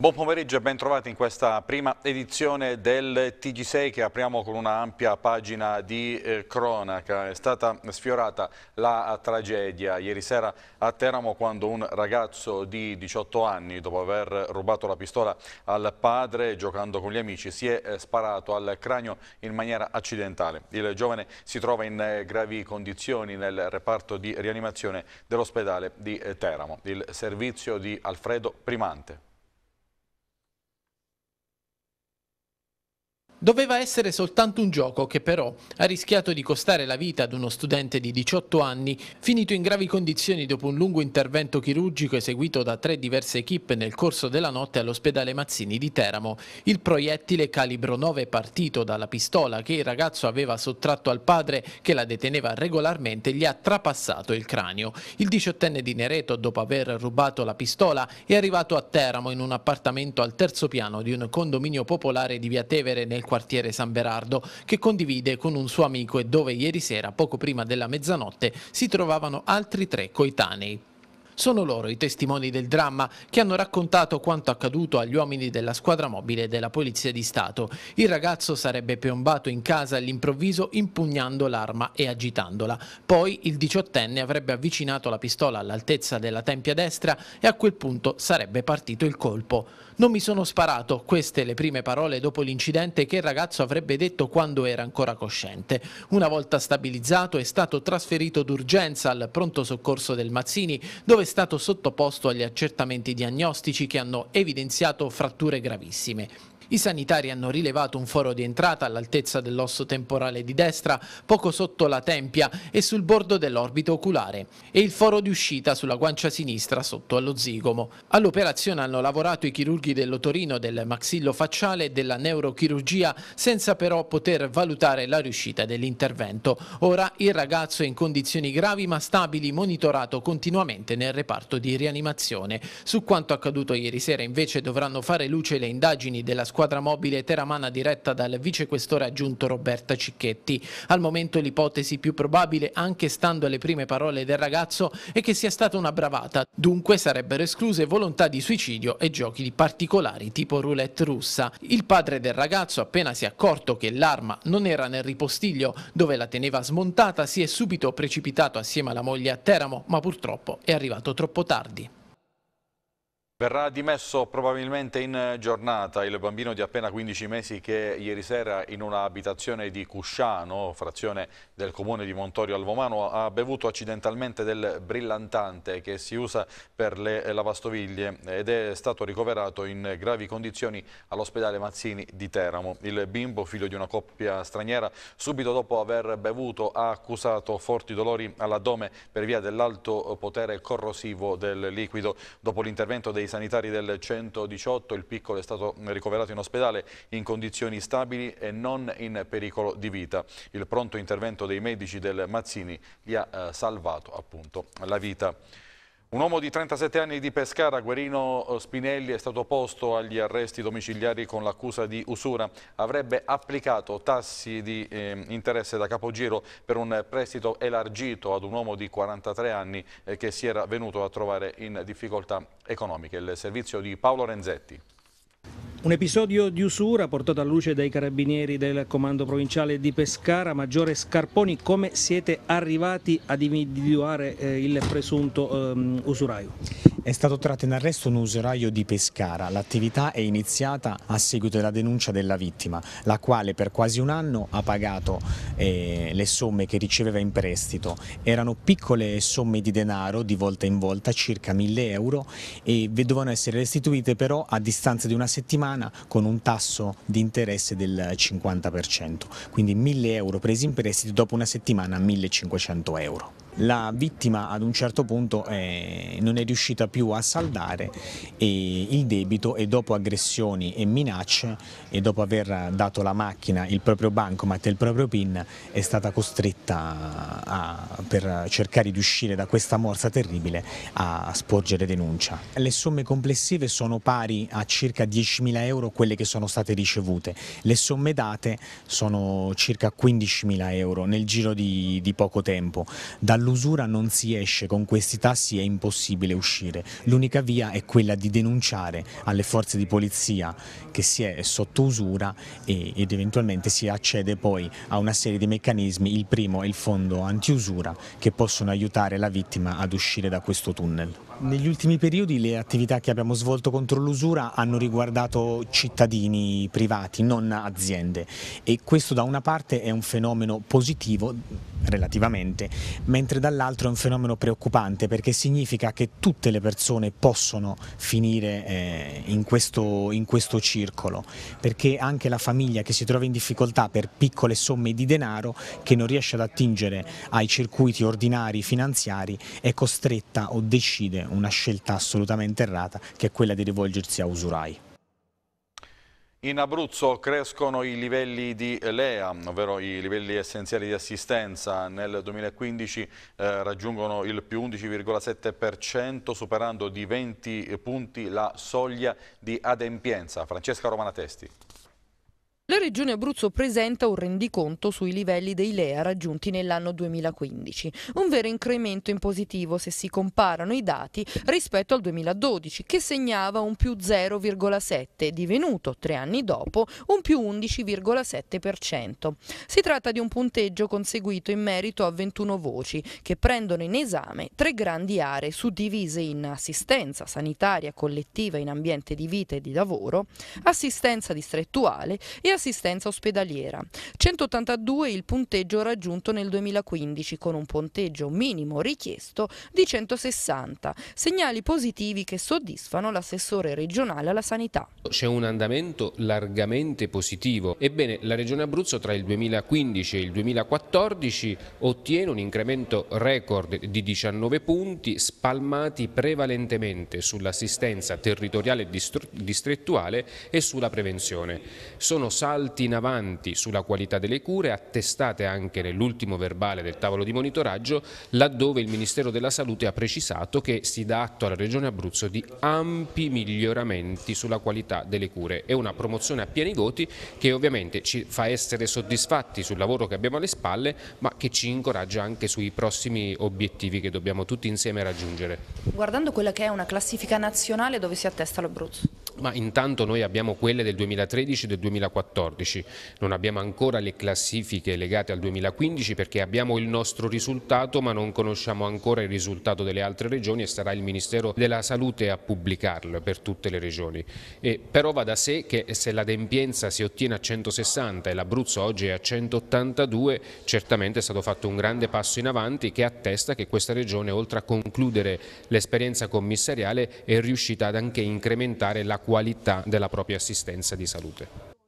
Buon pomeriggio e ben trovati in questa prima edizione del TG6 che apriamo con una ampia pagina di eh, cronaca. È stata sfiorata la tragedia ieri sera a Teramo quando un ragazzo di 18 anni dopo aver rubato la pistola al padre giocando con gli amici si è eh, sparato al cranio in maniera accidentale. Il giovane si trova in eh, gravi condizioni nel reparto di rianimazione dell'ospedale di eh, Teramo. Il servizio di Alfredo Primante. Doveva essere soltanto un gioco che però ha rischiato di costare la vita ad uno studente di 18 anni finito in gravi condizioni dopo un lungo intervento chirurgico eseguito da tre diverse equip nel corso della notte all'ospedale Mazzini di Teramo. Il proiettile calibro 9 partito dalla pistola che il ragazzo aveva sottratto al padre che la deteneva regolarmente gli ha trapassato il cranio. Il diciottenne di Nereto dopo aver rubato la pistola è arrivato a Teramo in un appartamento al terzo piano di un condominio popolare di Via Tevere nel quartiere San Berardo che condivide con un suo amico e dove ieri sera, poco prima della mezzanotte, si trovavano altri tre coetanei. Sono loro i testimoni del dramma che hanno raccontato quanto accaduto agli uomini della squadra mobile della Polizia di Stato. Il ragazzo sarebbe piombato in casa all'improvviso impugnando l'arma e agitandola. Poi il diciottenne avrebbe avvicinato la pistola all'altezza della tempia destra e a quel punto sarebbe partito il colpo. Non mi sono sparato, queste le prime parole dopo l'incidente che il ragazzo avrebbe detto quando era ancora cosciente. Una volta stabilizzato è stato trasferito d'urgenza al pronto soccorso del Mazzini dove è stato sottoposto agli accertamenti diagnostici che hanno evidenziato fratture gravissime. I sanitari hanno rilevato un foro di entrata all'altezza dell'osso temporale di destra, poco sotto la tempia e sul bordo dell'orbito oculare, e il foro di uscita sulla guancia sinistra sotto allo zigomo. All'operazione hanno lavorato i chirurghi dell'otorino, del maxillo facciale e della neurochirurgia, senza però poter valutare la riuscita dell'intervento. Ora il ragazzo è in condizioni gravi ma stabili, monitorato continuamente nel reparto di rianimazione. Su quanto accaduto ieri sera invece dovranno fare luce le indagini della squadra squadra mobile teramana diretta dal vicequestore aggiunto Roberta Cicchetti. Al momento l'ipotesi più probabile, anche stando alle prime parole del ragazzo, è che sia stata una bravata, dunque sarebbero escluse volontà di suicidio e giochi di particolari tipo roulette russa. Il padre del ragazzo, appena si è accorto che l'arma non era nel ripostiglio dove la teneva smontata, si è subito precipitato assieme alla moglie a Teramo, ma purtroppo è arrivato troppo tardi. Verrà dimesso probabilmente in giornata il bambino di appena 15 mesi che ieri sera in un'abitazione di Cusciano, frazione del comune di Montorio Alvomano, ha bevuto accidentalmente del brillantante che si usa per le lavastoviglie ed è stato ricoverato in gravi condizioni all'ospedale Mazzini di Teramo. Il bimbo, figlio di una coppia straniera, subito dopo aver bevuto ha accusato forti dolori all'addome per via dell'alto potere corrosivo del liquido. Dopo l'intervento dei sanitari del 118, il piccolo è stato ricoverato in ospedale in condizioni stabili e non in pericolo di vita. Il pronto intervento dei medici del Mazzini gli ha eh, salvato appunto la vita. Un uomo di 37 anni di Pescara, Guerino eh, Spinelli, è stato posto agli arresti domiciliari con l'accusa di usura. Avrebbe applicato tassi di eh, interesse da capogiro per un prestito elargito ad un uomo di 43 anni eh, che si era venuto a trovare in difficoltà economiche. Il servizio di Paolo Renzetti. Un episodio di usura portato a luce dai carabinieri del comando provinciale di Pescara. Maggiore Scarponi, come siete arrivati ad individuare eh, il presunto ehm, usuraio? È stato tratto in arresto un usuraio di Pescara. L'attività è iniziata a seguito della denuncia della vittima, la quale per quasi un anno ha pagato eh, le somme che riceveva in prestito. Erano piccole somme di denaro di volta in volta, circa 1000 euro, e dovevano essere restituite però a distanza di una settimana con un tasso di interesse del 50%. Quindi 1000 euro presi in prestito, dopo una settimana 1500 euro la vittima ad un certo punto eh, non è riuscita più a saldare il debito e dopo aggressioni e minacce e dopo aver dato la macchina, il proprio bancomat e il proprio PIN è stata costretta a, per cercare di uscire da questa morsa terribile a sporgere denuncia. Le somme complessive sono pari a circa 10.000 euro quelle che sono state ricevute, le somme date sono circa 15.000 euro nel giro di, di poco tempo. Da Dall'usura non si esce, con questi tassi è impossibile uscire. L'unica via è quella di denunciare alle forze di polizia che si è sotto usura e, ed eventualmente si accede poi a una serie di meccanismi, il primo è il fondo antiusura, che possono aiutare la vittima ad uscire da questo tunnel. Negli ultimi periodi le attività che abbiamo svolto contro l'usura hanno riguardato cittadini privati, non aziende e questo da una parte è un fenomeno positivo relativamente, mentre dall'altro è un fenomeno preoccupante perché significa che tutte le persone possono finire eh, in, questo, in questo circolo, perché anche la famiglia che si trova in difficoltà per piccole somme di denaro che non riesce ad attingere ai circuiti ordinari finanziari è costretta o decide una scelta assolutamente errata che è quella di rivolgersi a usurai. In Abruzzo crescono i livelli di LEA, ovvero i livelli essenziali di assistenza. Nel 2015 eh, raggiungono il più 11,7%, superando di 20 punti la soglia di adempienza. Francesca Romanatesti. La Regione Abruzzo presenta un rendiconto sui livelli dei LEA raggiunti nell'anno 2015, un vero incremento in positivo se si comparano i dati rispetto al 2012 che segnava un più 0,7 divenuto tre anni dopo un più 11,7%. Si tratta di un punteggio conseguito in merito a 21 voci che prendono in esame tre grandi aree suddivise in assistenza sanitaria collettiva in ambiente di vita e di lavoro, assistenza distrettuale e assistenza assistenza ospedaliera. 182 il punteggio raggiunto nel 2015 con un punteggio minimo richiesto di 160. Segnali positivi che soddisfano l'assessore regionale alla sanità. C'è un andamento largamente positivo. Ebbene, la Regione Abruzzo tra il 2015 e il 2014 ottiene un incremento record di 19 punti spalmati prevalentemente sull'assistenza territoriale distrettuale e sulla prevenzione. Sono salvi salti in avanti sulla qualità delle cure attestate anche nell'ultimo verbale del tavolo di monitoraggio laddove il Ministero della Salute ha precisato che si dà atto alla Regione Abruzzo di ampi miglioramenti sulla qualità delle cure È una promozione a pieni voti che ovviamente ci fa essere soddisfatti sul lavoro che abbiamo alle spalle ma che ci incoraggia anche sui prossimi obiettivi che dobbiamo tutti insieme raggiungere. Guardando quella che è una classifica nazionale dove si attesta l'Abruzzo? Ma intanto noi abbiamo quelle del 2013 e del 2014 2014. Non abbiamo ancora le classifiche legate al 2015 perché abbiamo il nostro risultato ma non conosciamo ancora il risultato delle altre regioni e sarà il Ministero della Salute a pubblicarlo per tutte le regioni. E però va da sé che se l'adempienza si ottiene a 160 e l'Abruzzo oggi è a 182 certamente è stato fatto un grande passo in avanti che attesta che questa regione oltre a concludere l'esperienza commissariale è riuscita ad anche incrementare la qualità della propria assistenza di salute.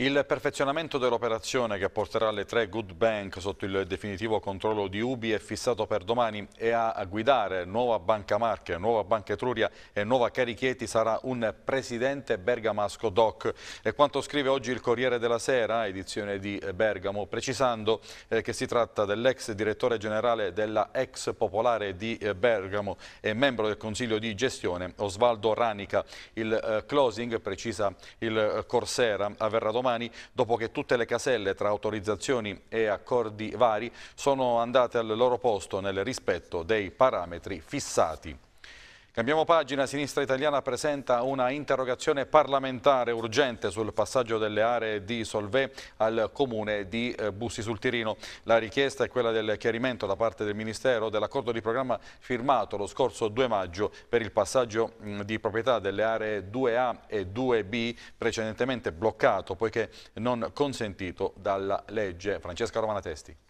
Il perfezionamento dell'operazione che porterà le tre good bank sotto il definitivo controllo di Ubi è fissato per domani e a guidare Nuova Banca Marche, Nuova Banca Etruria e Nuova Carichieti sarà un presidente bergamasco doc. È quanto scrive oggi il Corriere della Sera, edizione di Bergamo, precisando eh, che si tratta dell'ex direttore generale della ex popolare di eh, Bergamo e membro del consiglio di gestione Osvaldo Ranica. Il eh, closing, precisa il Corsera, avverrà domani domani dopo che tutte le caselle tra autorizzazioni e accordi vari sono andate al loro posto nel rispetto dei parametri fissati. Cambiamo pagina, Sinistra Italiana presenta una interrogazione parlamentare urgente sul passaggio delle aree di Solvè al comune di eh, Bussi sul Tirino. La richiesta è quella del chiarimento da parte del Ministero dell'accordo di programma firmato lo scorso 2 maggio per il passaggio di proprietà delle aree 2A e 2B precedentemente bloccato poiché non consentito dalla legge. Francesca Romanatesti.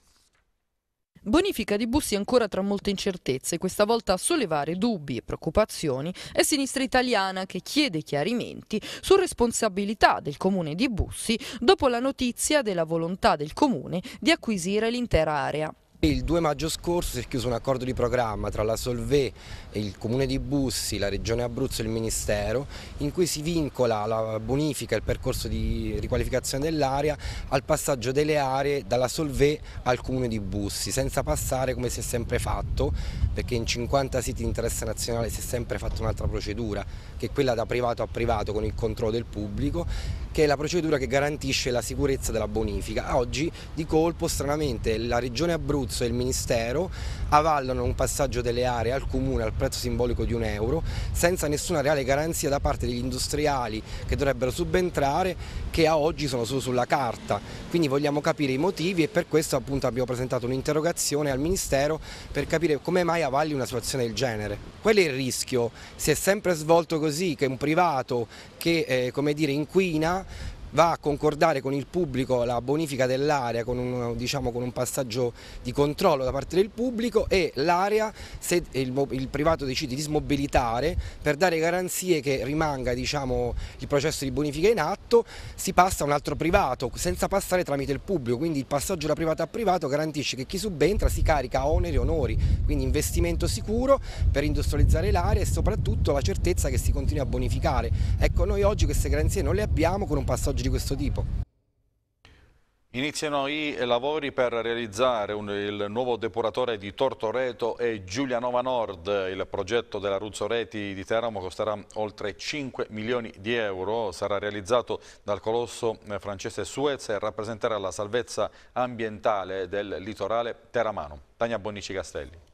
Bonifica di Bussi ancora tra molte incertezze, questa volta a sollevare dubbi e preoccupazioni è Sinistra Italiana che chiede chiarimenti su responsabilità del comune di Bussi dopo la notizia della volontà del comune di acquisire l'intera area. Il 2 maggio scorso si è chiuso un accordo di programma tra la Solvay, il Comune di Bussi, la Regione Abruzzo e il Ministero in cui si vincola la bonifica e il percorso di riqualificazione dell'area al passaggio delle aree dalla Solvay al Comune di Bussi senza passare come si è sempre fatto perché in 50 siti di interesse nazionale si è sempre fatta un'altra procedura che è quella da privato a privato con il controllo del pubblico, che è la procedura che garantisce la sicurezza della bonifica. Oggi di colpo stranamente la Regione Abruzzo e il Ministero avallano un passaggio delle aree al Comune al prezzo simbolico di un euro senza nessuna reale garanzia da parte degli industriali che dovrebbero subentrare che a oggi sono solo sulla carta. Quindi vogliamo capire i motivi e per questo appunto abbiamo presentato un'interrogazione al Ministero per capire come mai avalli una situazione del genere. Qual è il rischio? Si è sempre svolto così così che un privato che eh, dire, inquina va a concordare con il pubblico la bonifica dell'area con, diciamo, con, un passaggio di controllo da parte del pubblico e l'area, se il, il, privato decide di smobilitare, per dare garanzie che rimanga diciamo, il processo di bonifica in atto, si passa a un altro privato senza passare tramite il pubblico, quindi il passaggio da privato a privato garantisce che chi subentra si carica oneri e onori, quindi investimento sicuro per industrializzare l'area e soprattutto la certezza che si continui a bonificare. Ecco, noi oggi queste garanzie non le abbiamo con un passaggio orologi di questo tipo. Iniziano i lavori per realizzare un, il nuovo depuratore di Tortoreto e Giulianova Nord. Il progetto della Ruzzo Reti di Teramo costerà oltre 5 milioni di euro. Sarà realizzato dal colosso francese Suez e rappresenterà la salvezza ambientale del litorale teramano. Tania Bonici Castelli.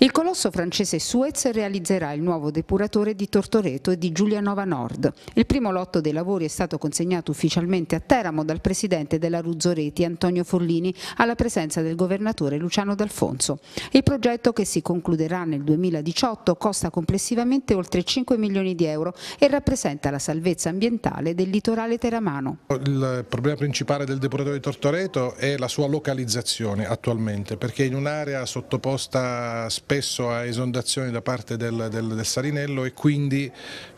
Il colosso francese Suez realizzerà il nuovo depuratore di Tortoreto e di Giulianova Nord. Il primo lotto dei lavori è stato consegnato ufficialmente a Teramo dal presidente della Ruzzoreti Antonio Follini, alla presenza del governatore Luciano D'Alfonso. Il progetto che si concluderà nel 2018 costa complessivamente oltre 5 milioni di euro e rappresenta la salvezza ambientale del litorale teramano. Il problema principale del depuratore di Tortoreto è la sua localizzazione attualmente perché in un'area sottoposta a spesso a esondazioni da parte del, del, del Sarinello e quindi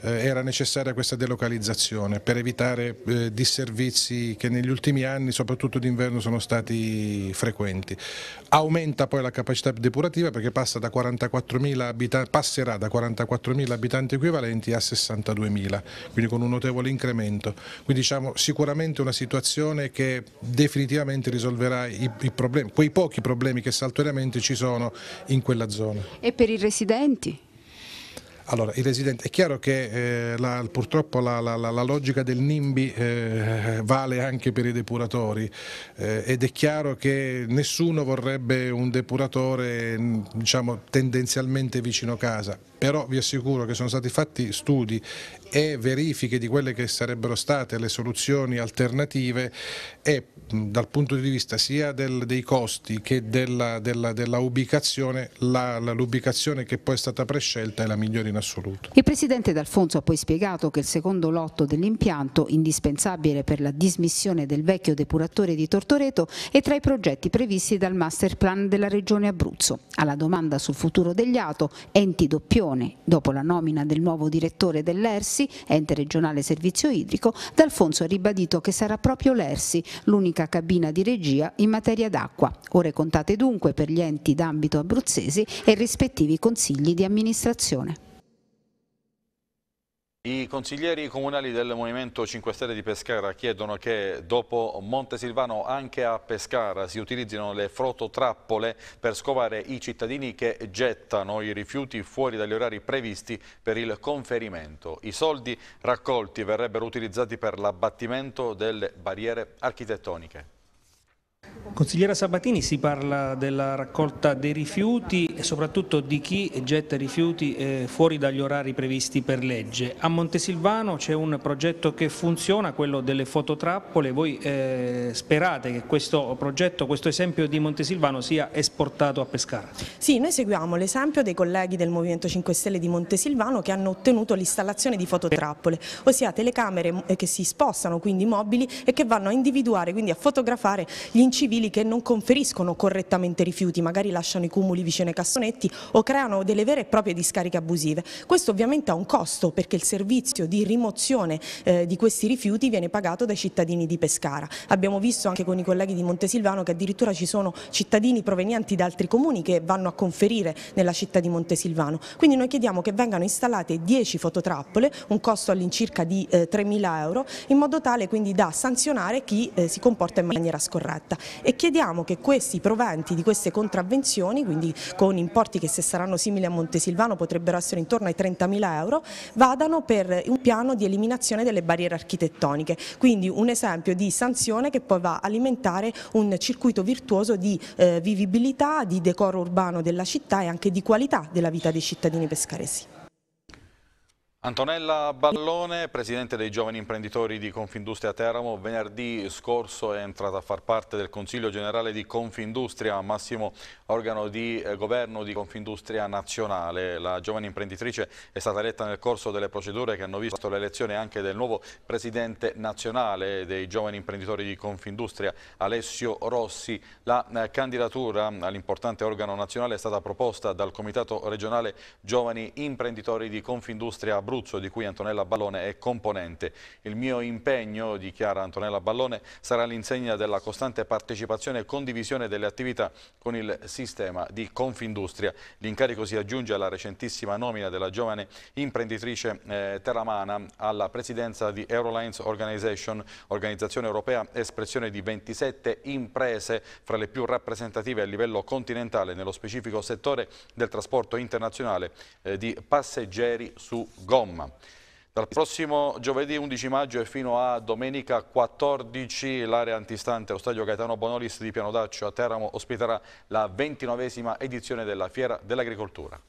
eh, era necessaria questa delocalizzazione per evitare eh, disservizi che negli ultimi anni, soprattutto d'inverno, sono stati frequenti. Aumenta poi la capacità depurativa perché passa da 44.000 abitanti, passerà da 44.000 abitanti equivalenti a 62.000, quindi con un notevole incremento. Quindi diciamo sicuramente una situazione che definitivamente risolverà i, i problemi, quei pochi problemi che saltuariamente ci sono in quella zona zona. E per i residenti? Allora, i residenti, è chiaro che eh, la, purtroppo la, la, la, logica del NIMBY eh, vale anche per i depuratori eh, ed è chiaro che nessuno vorrebbe un depuratore mm, diciamo, tendenzialmente vicino casa, però vi assicuro che sono stati fatti studi e verifiche di quelle che sarebbero state le soluzioni alternative e dal punto di vista sia del, dei costi che della, della, della ubicazione, l'ubicazione che poi è stata prescelta è la migliore in assoluto. Il Presidente D'Alfonso ha poi spiegato che il secondo lotto dell'impianto, indispensabile per la dismissione del vecchio depuratore di Tortoreto, è tra i progetti previsti dal master plan della Regione Abruzzo. Alla domanda sul futuro degli ATO, enti doppione, dopo la nomina del nuovo direttore dell'ERSI, Ente Regionale Servizio Idrico, D'Alfonso ha ribadito che sarà proprio l'ERSI l'unica un'unica cabina di regia in materia d'acqua, ore contate dunque per gli enti d'ambito abruzzesi e rispettivi consigli di amministrazione. I consiglieri comunali del Movimento 5 Stelle di Pescara chiedono che dopo Montesilvano anche a Pescara si utilizzino le frototrappole per scovare i cittadini che gettano i rifiuti fuori dagli orari previsti per il conferimento. I soldi raccolti verrebbero utilizzati per l'abbattimento delle barriere architettoniche. Consigliera Sabatini, si parla della raccolta dei rifiuti e soprattutto di chi getta rifiuti eh, fuori dagli orari previsti per legge. A Montesilvano c'è un progetto che funziona, quello delle fototrappole, voi eh, sperate che questo progetto, questo esempio di Montesilvano sia esportato a Pescara? Sì, noi seguiamo l'esempio dei colleghi del Movimento 5 Stelle di Montesilvano che hanno ottenuto l'installazione di fototrappole, ossia telecamere eh, che si spostano quindi mobili e che vanno a individuare, quindi a fotografare gli incidenti civili che non conferiscono correttamente rifiuti, magari lasciano i cumuli vicino ai cassonetti o creano delle vere e proprie discariche abusive. Questo ovviamente ha un costo perché il servizio di rimozione eh, di questi rifiuti viene pagato dai cittadini di Pescara. Abbiamo visto anche con i colleghi di Montesilvano che addirittura ci sono cittadini provenienti da altri comuni che vanno a conferire nella città di Montesilvano. Quindi noi chiediamo che vengano installate 10 fototrappole, un costo all'incirca di eh, 3.000 euro, in modo tale quindi da sanzionare chi eh, si comporta in maniera scorretta e chiediamo che questi proventi di queste contravvenzioni, quindi con importi che se saranno simili a Montesilvano potrebbero essere intorno ai 30.000 euro, vadano per un piano di eliminazione delle barriere architettoniche, quindi un esempio di sanzione che poi va a alimentare un circuito virtuoso di eh, vivibilità, di decoro urbano della città e anche di qualità della vita dei cittadini pescaresi. Antonella Ballone, presidente dei giovani imprenditori di Confindustria Teramo, venerdì scorso è entrata a far parte del Consiglio Generale di Confindustria, massimo organo di eh, governo di Confindustria Nazionale. La giovane imprenditrice è stata eletta nel corso delle procedure che hanno visto l'elezione anche del nuovo presidente nazionale dei giovani imprenditori di Confindustria, Alessio Rossi. La eh, candidatura all'importante organo nazionale è stata proposta dal Comitato regionale Giovani Imprenditori di Confindustria Abruzzo di cui Antonella Ballone è componente. Il mio impegno, dichiara Antonella Ballone, sarà l'insegna della costante partecipazione e condivisione delle attività con il sistema di Confindustria. L'incarico si aggiunge alla recentissima nomina della giovane imprenditrice eh, teramana alla presidenza di Eurolines Organization, organizzazione europea espressione di 27 imprese fra le più rappresentative a livello continentale nello specifico settore del trasporto internazionale eh, di passeggeri su Go. Roma. Dal prossimo giovedì 11 maggio e fino a domenica 14 l'area antistante allo stadio Gaetano Bonolis di Pianodaccio a Teramo ospiterà la ventinovesima edizione della Fiera dell'Agricoltura.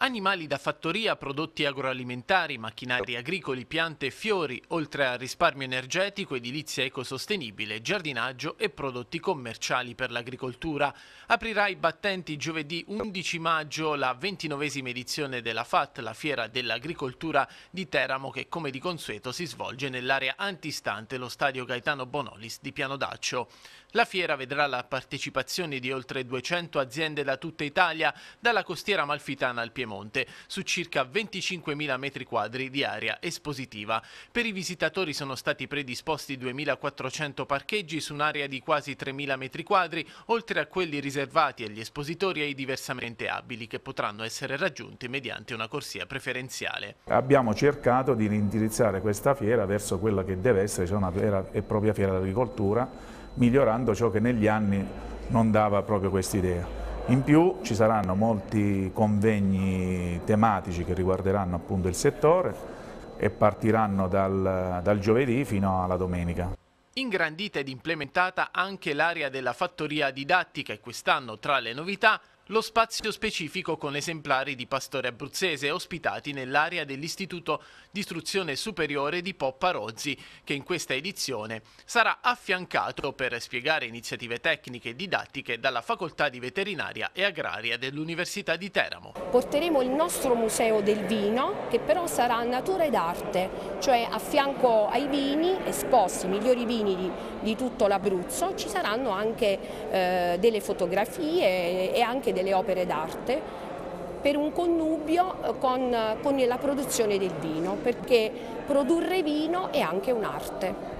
Animali da fattoria, prodotti agroalimentari, macchinari agricoli, piante e fiori, oltre a risparmio energetico, edilizia ecosostenibile, giardinaggio e prodotti commerciali per l'agricoltura. Aprirà i battenti giovedì 11 maggio la 29esima edizione della FAT, la fiera dell'agricoltura di Teramo che come di consueto si svolge nell'area antistante lo stadio Gaetano Bonolis di Piano Daccio. La fiera vedrà la partecipazione di oltre 200 aziende da tutta Italia, dalla costiera malfitana al Piemonte Piemonte su circa 25.000 metri quadri di area espositiva. Per i visitatori sono stati predisposti 2.400 parcheggi su un'area di quasi 3.000 metri quadri, oltre a quelli riservati agli espositori e ai diversamente abili che potranno essere raggiunti mediante una corsia preferenziale. Abbiamo cercato di indirizzare questa fiera verso quella che deve essere cioè una vera e propria fiera dell'agricoltura, migliorando ciò che negli anni non dava proprio questa idea. In più ci saranno molti convegni tematici che riguarderanno appunto il settore e partiranno dal, dal giovedì fino alla domenica. Ingrandita ed implementata anche l'area della fattoria didattica e quest'anno tra le novità lo spazio specifico con esemplari di pastore abruzzese ospitati nell'area dell'Istituto di Istruzione Superiore di Poppa Rozzi, che in questa edizione sarà affiancato per spiegare iniziative tecniche e didattiche dalla Facoltà di Veterinaria e Agraria dell'Università di Teramo. Porteremo il nostro museo del vino, che però sarà natura ed arte, cioè a fianco ai vini esposti, i migliori vini di, di tutto l'Abruzzo, ci saranno anche eh, delle fotografie e anche delle opere d'arte per un connubio eh, con, eh, con la produzione del vino, perché produrre vino è anche un'arte.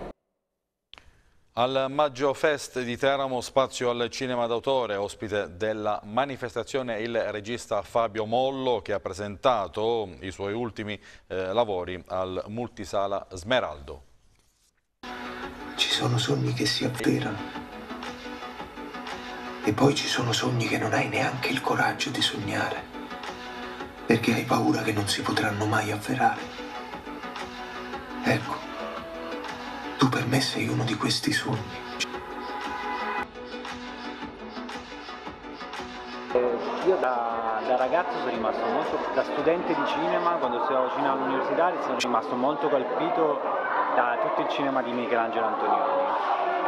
Al Maggio Fest di Teramo spazio al cinema d'autore, ospite della manifestazione il regista Fabio Mollo che ha presentato i suoi ultimi eh, lavori al multisala Smeraldo. Ci sono sogni che si avverano e poi ci sono sogni che non hai neanche il coraggio di sognare, perché hai paura che non si potranno mai avverare. Ecco, tu per me sei uno di questi sogni. Io da, da, ragazzo sono rimasto molto, da studente di cinema, quando stavo vicino all'università, sono rimasto molto colpito da tutto il cinema di Michelangelo Antonioni,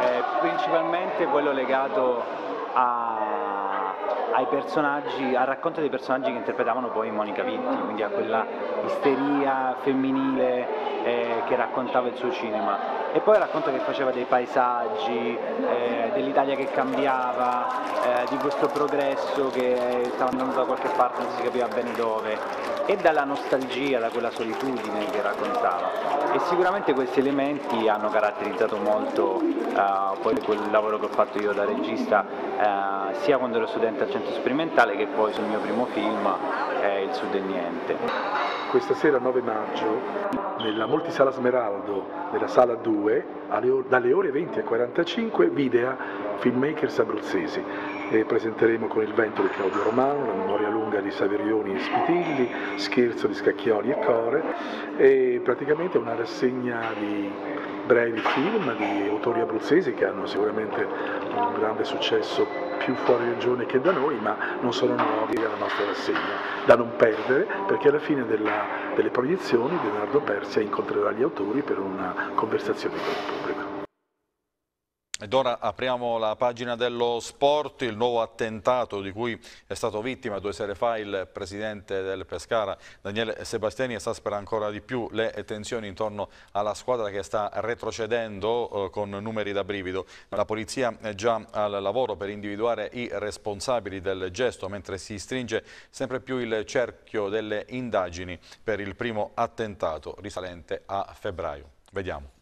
eh, principalmente quello legato a, ai personaggi, al racconto dei personaggi che interpretavano poi Monica Vitti, quindi a quella isteria femminile eh, che raccontava il suo cinema e poi racconta che faceva dei paesaggi, eh, dell'Italia che cambiava, eh, di questo progresso che eh, stava andando da qualche parte, non si capiva bene dove, e dalla nostalgia, da quella solitudine che raccontava. E sicuramente questi elementi hanno caratterizzato molto eh, poi quel lavoro che ho fatto io da regista, eh, sia quando ero studente al centro sperimentale che poi sul mio primo film, eh, Il Sud e Niente questa sera 9 maggio nella Multisala Smeraldo, nella sala 2, alle, dalle ore 20 e 45, Videa filmmakers abruzzesi. E presenteremo con il vento di Claudio Romano, la memoria lunga di Saverioni e Spitilli, scherzo di Scacchioli e Core, e praticamente una rassegna di brevi film di autori abruzzesi che hanno sicuramente un grande successo più fuori regione che da noi, ma non sono nuovi alla nostra rassegna, da non perdere perché alla fine della, delle proiezioni Leonardo Persia incontrerà gli autori per una conversazione con il pubblico. Ed ora apriamo la pagina dello sport, il nuovo attentato di cui è stato vittima due sere fa il presidente del Pescara, Daniele Sebastiani, esaspera ancora di più le tensioni intorno alla squadra che sta retrocedendo eh, con numeri da brivido. La polizia è già al lavoro per individuare i responsabili del gesto, mentre si stringe sempre più il cerchio delle indagini per il primo attentato risalente a febbraio. Vediamo.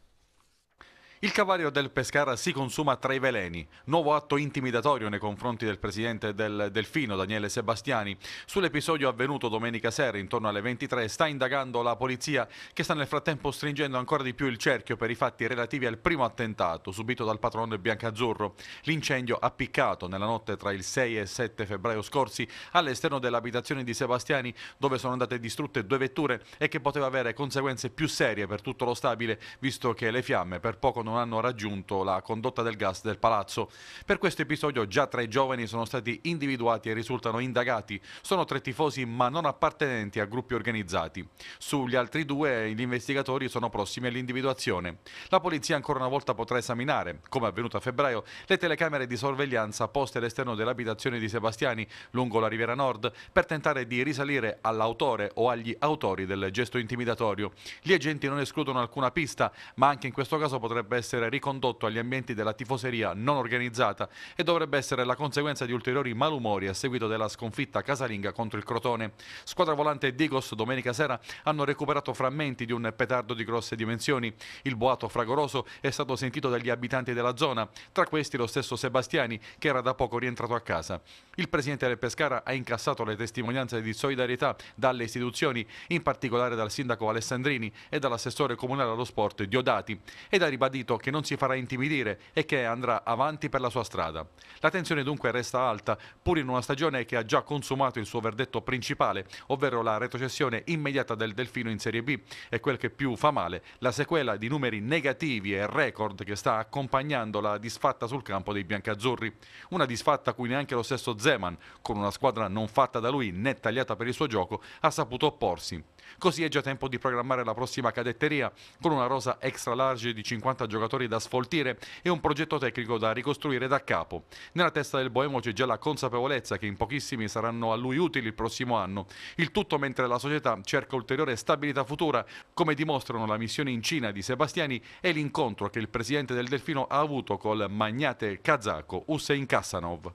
Il cavario del Pescara si consuma tra i veleni. Nuovo atto intimidatorio nei confronti del presidente del Delfino, Daniele Sebastiani. Sull'episodio avvenuto domenica sera intorno alle 23 sta indagando la polizia che sta nel frattempo stringendo ancora di più il cerchio per i fatti relativi al primo attentato subito dal patrono biancazzurro. L'incendio appiccato nella notte tra il 6 e 7 febbraio scorsi all'esterno dell'abitazione di Sebastiani dove sono andate distrutte due vetture e che poteva avere conseguenze più serie per tutto lo stabile visto che le fiamme per poco non non hanno raggiunto la condotta del gas del palazzo. Per questo episodio già tre giovani sono stati individuati e risultano indagati. Sono tre tifosi ma non appartenenti a gruppi organizzati. Sugli altri due gli investigatori sono prossimi all'individuazione. La polizia ancora una volta potrà esaminare, come è avvenuto a febbraio, le telecamere di sorveglianza poste all'esterno dell'abitazione di Sebastiani lungo la Riviera Nord per tentare di risalire all'autore o agli autori del gesto intimidatorio. Gli agenti non escludono alcuna pista, ma anche in questo caso potrebbe essere ricondotto agli ambienti della tifoseria non organizzata e dovrebbe essere la conseguenza di ulteriori malumori a seguito della sconfitta casalinga contro il Crotone. Squadra volante e Digos domenica sera hanno recuperato frammenti di un petardo di grosse dimensioni. Il boato fragoroso è stato sentito dagli abitanti della zona, tra questi lo stesso Sebastiani che era da poco rientrato a casa. Il presidente del Pescara ha incassato le testimonianze di solidarietà dalle istituzioni, in particolare dal sindaco Alessandrini e dall'assessore comunale allo sport Diodati ed ha ribadito convinto che non si farà intimidire e che andrà avanti per la sua strada. La tensione dunque resta alta, pur in una stagione che ha già consumato il suo verdetto principale, ovvero la retrocessione immediata del Delfino in Serie B e quel che più fa male, la sequela di numeri negativi e record che sta accompagnando la disfatta sul campo dei biancazzurri. Una disfatta cui neanche lo stesso Zeman, con una squadra non fatta da lui né tagliata per il suo gioco, ha saputo opporsi. Così è già tempo di programmare la prossima cadetteria con una rosa extra large di 50 giocatori da sfoltire e un progetto tecnico da ricostruire da capo. Nella testa del Boemo c'è già la consapevolezza che in pochissimi saranno a lui utili il prossimo anno. Il tutto mentre la società cerca ulteriore stabilità futura, come dimostrano la missione in Cina di Sebastiani e l'incontro che il presidente del Delfino ha avuto col magnate kazako Hussein Kassanov.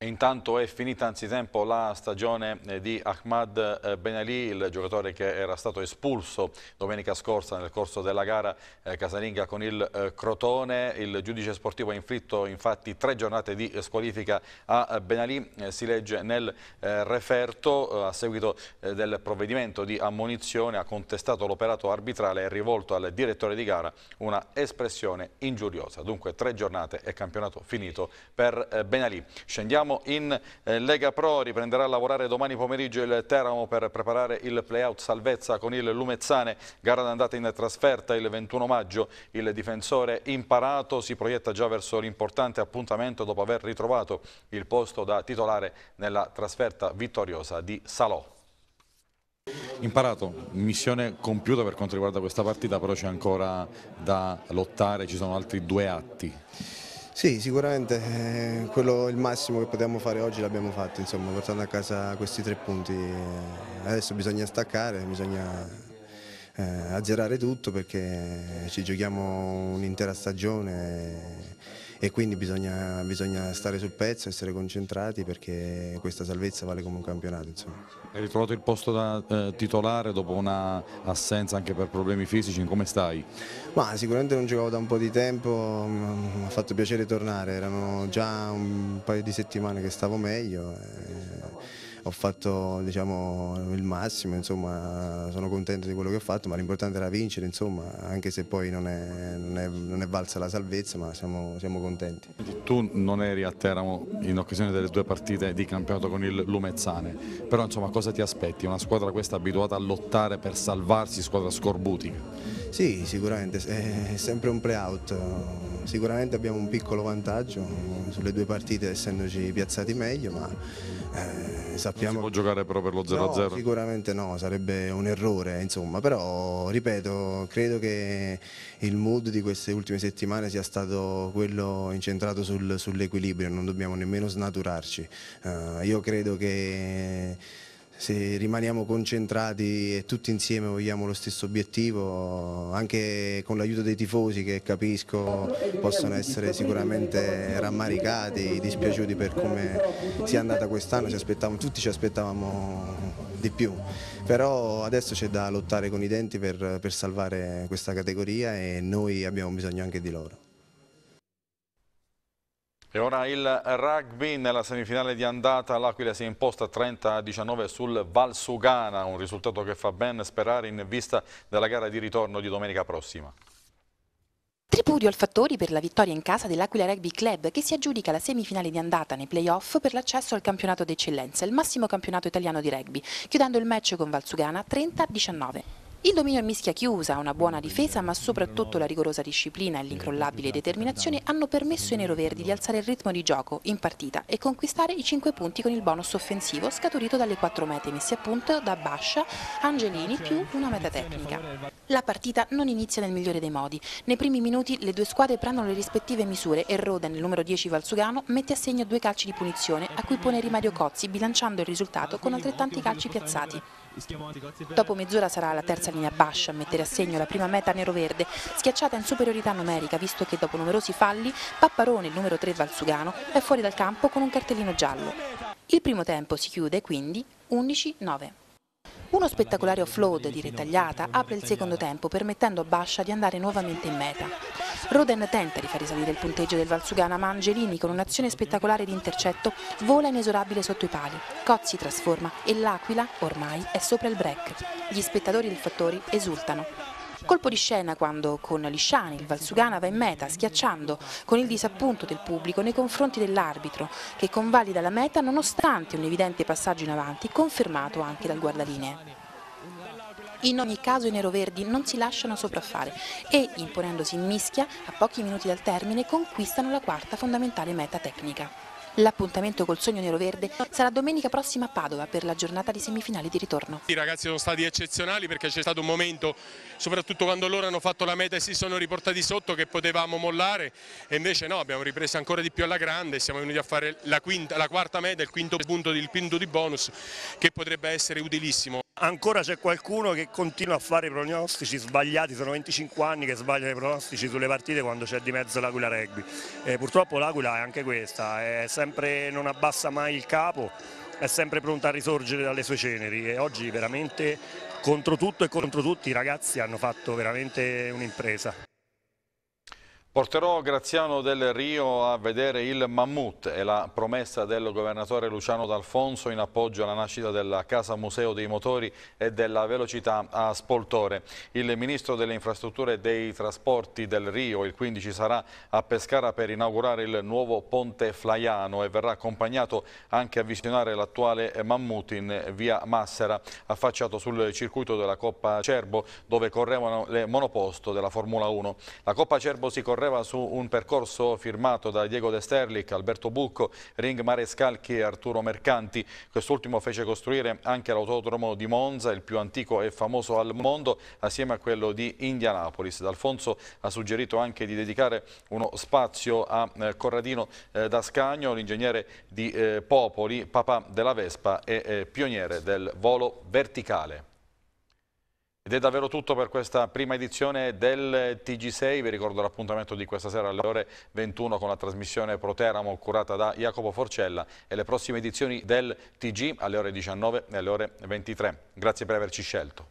Intanto è finita anzitempo la stagione eh, di Ahmad eh, Ben Ali, il giocatore che era stato espulso domenica scorsa nel corso della gara eh, casalinga con il Crotone. Il giudice sportivo ha inflitto infatti tre giornate di squalifica a Ben Ali, si legge nel referto, a seguito del provvedimento di ammonizione ha contestato l'operato arbitrale e rivolto al direttore di gara una espressione ingiuriosa. Dunque tre giornate e campionato finito per Ben Ali. Scendiamo siamo in eh, Lega Pro, riprenderà a lavorare domani pomeriggio il Teramo per preparare il playout salvezza con il Lumezzane, gara d'andata in trasferta il 21 maggio. Il difensore imparato si proietta già verso l'importante appuntamento dopo aver ritrovato il posto da titolare nella trasferta vittoriosa di Salò. Imparato, missione compiuta per quanto riguarda questa partita, però c'è ancora da lottare, ci sono altri due atti. Sì, sicuramente eh, quello, il massimo che potevamo fare oggi l'abbiamo fatto, insomma, portando a casa questi tre punti. Adesso bisogna staccare, bisogna eh, azzerare tutto perché ci giochiamo un'intera stagione e quindi bisogna, bisogna, stare sul pezzo, essere concentrati perché questa salvezza vale come un campionato. Insomma. Hai ritrovato il posto da eh, titolare dopo un'assenza anche per problemi fisici, come stai? Ma sicuramente non giocavo da un po' di tempo, mi mm, ha fatto piacere tornare, erano già un paio di settimane che stavo meglio. Eh, ho fatto diciamo, il massimo, insomma, sono contento di quello che ho fatto, ma l'importante era vincere, insomma, anche se poi non è, non è, non è valsa la salvezza, ma siamo, siamo, contenti. Tu non eri a Teramo in occasione delle due partite di campionato con il Lumezzane, però insomma, cosa ti aspetti? Una squadra questa abituata a lottare per salvarsi, squadra scorbutica? Sì, sicuramente, è sempre un play-out, sicuramente abbiamo un piccolo vantaggio sulle due partite essendoci piazzati meglio, ma eh, sappiamo... Non si può giocare però per lo 0-0? No, sicuramente no, sarebbe un errore, insomma, però ripeto, credo che il mood di queste ultime settimane sia stato quello incentrato sul, sull'equilibrio, non dobbiamo nemmeno snaturarci. Eh, io credo che se rimaniamo concentrati e tutti insieme vogliamo lo stesso obiettivo, anche con l'aiuto dei tifosi che capisco possono essere sicuramente rammaricati, dispiaciuti per come sia andata quest'anno, tutti ci aspettavamo di più, però adesso c'è da lottare con i denti per, per salvare questa categoria e noi abbiamo bisogno anche di loro. E ora il rugby nella semifinale di andata, l'Aquila si è imposta 30-19 sul Valsugana, un risultato che fa ben sperare in vista della gara di ritorno di domenica prossima. Tripudio al fattori per la vittoria in casa dell'Aquila Rugby Club che si aggiudica la semifinale di andata nei playoff per l'accesso al campionato d'eccellenza, il massimo campionato italiano di rugby, chiudendo il match con Valsugana 30-19. Il dominio a mischia chiusa, una buona difesa, ma soprattutto la rigorosa disciplina e l'incrollabile determinazione hanno permesso ai neroverdi di alzare il ritmo di gioco in partita e conquistare i 5 punti con il bonus offensivo scaturito dalle 4 mete messe a punto da Bascia, Angelini più una meta tecnica. La partita non inizia nel migliore dei modi. Nei primi minuti le due squadre prendono le rispettive misure e Roden, il numero 10 Valsugano, mette a segno due calci di punizione a cui pone rimedio Cozzi bilanciando il risultato con altrettanti calci piazzati. Dopo mezz'ora sarà la terza linea Bascia a mettere a segno la prima meta nero-verde, schiacciata in superiorità numerica visto che dopo numerosi falli Papparone, il numero 3 Valsugano, è fuori dal campo con un cartellino giallo. Il primo tempo si chiude quindi 11-9. Uno spettacolare offload di ritagliata apre il secondo tempo permettendo a Bascia di andare nuovamente in meta. Roden tenta di far risalire il punteggio del Valsugana ma Angelini con un'azione spettacolare di intercetto vola inesorabile sotto i pali, Cozzi trasforma e l'Aquila ormai è sopra il break. Gli spettatori del Fattori esultano. Colpo di scena quando con Lisciani il Valsugana va in meta schiacciando con il disappunto del pubblico nei confronti dell'arbitro che convalida la meta nonostante un evidente passaggio in avanti confermato anche dal guardalinee. In ogni caso i neroverdi non si lasciano sopraffare e, imponendosi in mischia, a pochi minuti dal termine conquistano la quarta fondamentale meta tecnica. L'appuntamento col Sogno Nero Verde sarà domenica prossima a Padova per la giornata di semifinali di ritorno. I ragazzi sono stati eccezionali perché c'è stato un momento, soprattutto quando loro hanno fatto la meta e si sono riportati sotto, che potevamo mollare e invece no, abbiamo ripreso ancora di più alla grande, siamo venuti a fare la, quinta, la quarta meta, il quinto punto, il punto di bonus che potrebbe essere utilissimo. Ancora c'è qualcuno che continua a fare i pronostici sbagliati, sono 25 anni che sbagliano i pronostici sulle partite quando c'è di mezzo l'Aquila Rugby. E eh, purtroppo l'Aquila è anche questa, è sempre, non abbassa mai il capo, è sempre pronta a risorgere dalle sue ceneri e oggi veramente contro tutto e contro tutti i ragazzi hanno fatto veramente un'impresa. Porterò Graziano del Rio a vedere il Mammut e la promessa del governatore Luciano D'Alfonso in appoggio alla nascita della Casa Museo dei Motori e della Velocità a Spoltore. Il ministro delle Infrastrutture e dei Trasporti del Rio il 15 sarà a Pescara per inaugurare il nuovo ponte Flaiano e verrà accompagnato anche a visionare l'attuale Mammut in via Massera, affacciato sul circuito della Coppa Cerbo dove correvano le monoposto della Formula 1. La Coppa Cerbo si corre correva su un percorso firmato da Diego De Sterlic, Alberto Bucco, Ring Marescalchi e Arturo Mercanti. Quest'ultimo fece costruire anche l'autodromo di Monza, il più antico e famoso al mondo, assieme a quello di Indianapolis. D'Alfonso ha suggerito anche di dedicare uno spazio a eh, Corradino eh, Dascagno, l'ingegnere di eh, Popoli, papà della Vespa e pioniere del volo verticale. Ed è davvero tutto per questa prima edizione del TG6, vi ricordo l'appuntamento di questa sera alle ore 21 con la trasmissione Proteramo curata da Jacopo Forcella e le prossime edizioni del TG alle ore 19 e alle ore 23. Grazie per averci scelto.